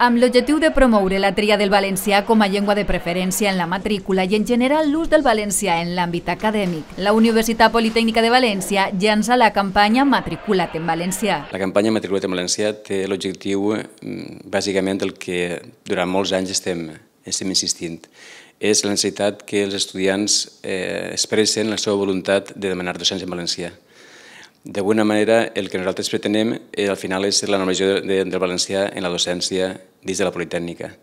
Amb l'objectiu de promoure la tria del valencià com a llengua de preferència en la matrícula i en general l'ús del valencià en l'àmbit acadèmic, la Universitat Politècnica de València llança la campanya Matricula't en Valencià. La campanya Matricula't en Valencià té l'objectiu, mm, bàsicament, el que durant molts anys estem, estem insistint, és la necessitat que els estudiants eh, expressen la seva voluntat de demanar docència en valencià. D'alguna manera, el que nosaltres pretenem, eh, al final, és la normalització del valencià en la docència dins de la Politècnica.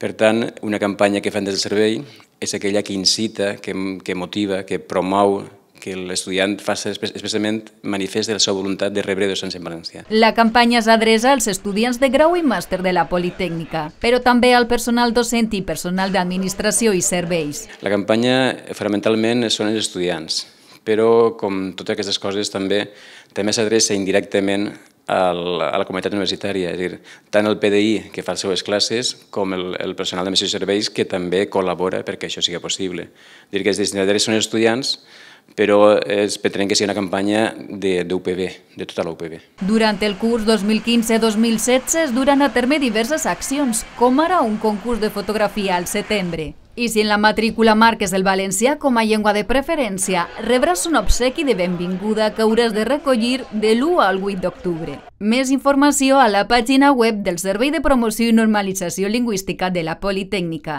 Per tant, una campanya que fan des del servei és aquella que incita, que, que motiva, que promou que l'estudiant faci expressament manifest de la seva voluntat de rebre docents en València. La campanya s'adreça als estudiants de grau i màster de la Politècnica, però també al personal docent i personal d'administració i serveis. La campanya fonamentalment són els estudiants, però com totes aquestes coses també també s'adreça indirectament al, a la comunitat universitària, és dir, tant el PDI que fa les seves classes com el, el personal de missió i serveis que també col·labora perquè això sigui possible. És dir que els destinataris són els estudiants, però es pretén que sigui una campanya d'UPB, de, de tota l'UPB. Durant el curs 2015-2016 es duran a terme diverses accions, com ara un concurs de fotografia al setembre. I si en la matrícula marques el valencià com a llengua de preferència, rebràs un obsequi de benvinguda que hauràs de recollir de l'1 al 8 d'octubre. Més informació a la pàgina web del Servei de Promoció i Normalització Lingüística de la Politècnica.